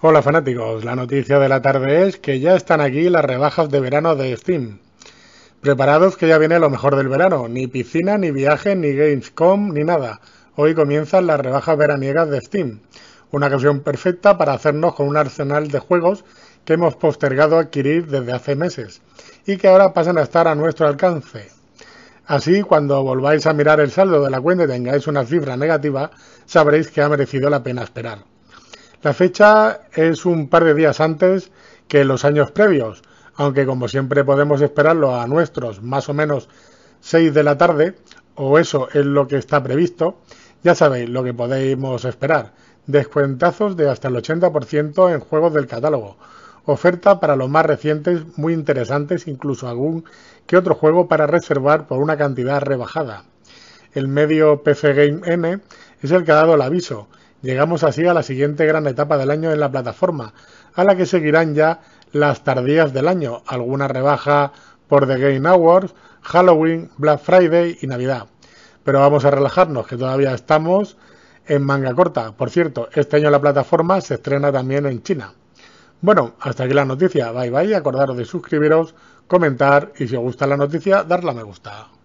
Hola fanáticos, la noticia de la tarde es que ya están aquí las rebajas de verano de Steam. Preparados que ya viene lo mejor del verano, ni piscina, ni viaje, ni Gamescom, ni nada. Hoy comienzan las rebajas veraniegas de Steam, una ocasión perfecta para hacernos con un arsenal de juegos que hemos postergado adquirir desde hace meses y que ahora pasan a estar a nuestro alcance. Así, cuando volváis a mirar el saldo de la cuenta y tengáis una cifra negativa, sabréis que ha merecido la pena esperar. La fecha es un par de días antes que los años previos, aunque como siempre podemos esperarlo a nuestros más o menos 6 de la tarde, o eso es lo que está previsto, ya sabéis lo que podemos esperar. Descuentazos de hasta el 80% en juegos del catálogo. Oferta para los más recientes muy interesantes, incluso algún que otro juego para reservar por una cantidad rebajada. El medio PC Game M es el que ha dado el aviso Llegamos así a la siguiente gran etapa del año en la plataforma, a la que seguirán ya las tardías del año, alguna rebaja por The Game Awards, Halloween, Black Friday y Navidad. Pero vamos a relajarnos, que todavía estamos en manga corta. Por cierto, este año la plataforma se estrena también en China. Bueno, hasta aquí la noticia. Bye bye. Acordaros de suscribiros, comentar y si os gusta la noticia, darla a me gusta.